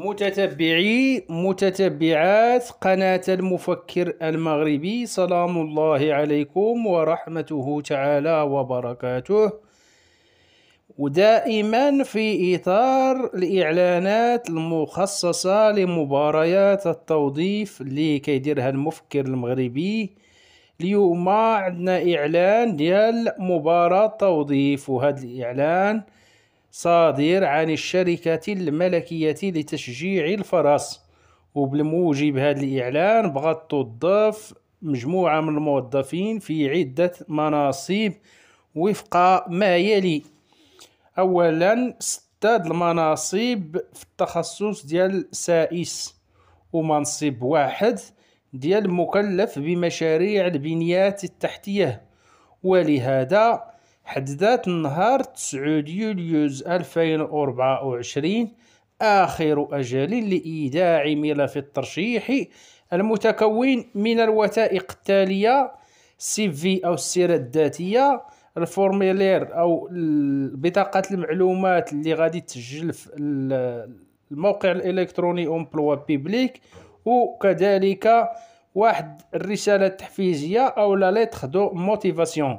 متتبعي متتبعات قناة المفكر المغربي سلام الله عليكم ورحمته تعالى وبركاته ودائما في إطار الإعلانات المخصصة لمباريات التوظيف اللي كيديرها المفكر المغربي اليوم عندنا إعلان ديال مباراة توظيف وهذا الإعلان صادر عن الشركة الملكية لتشجيع الفرس وبالموجب هذا الإعلان بغات توظف مجموعة من الموظفين في عدة مناصب وفق ما يلي أولا ستة المناصب في التخصص ديال سائس ومنصب واحد ديال مكلف بمشاريع البنيات التحتية ولهذا حد ذات النهار 9 يوليوز 2024 آخر أجل لإيداع ملف الترشيح المتكون من الوثائق التالية سي في أو السيرة الذاتية الفورميلير أو بطاقة المعلومات اللي غادي تسجل في الموقع الإلكتروني أمبلوا بيبليك وكذلك واحد الرسالة التحفيزية أو لا ليتخ دو موتيفاسيون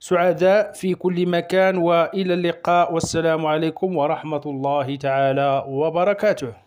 سعداء في كل مكان والى اللقاء والسلام عليكم ورحمه الله تعالى وبركاته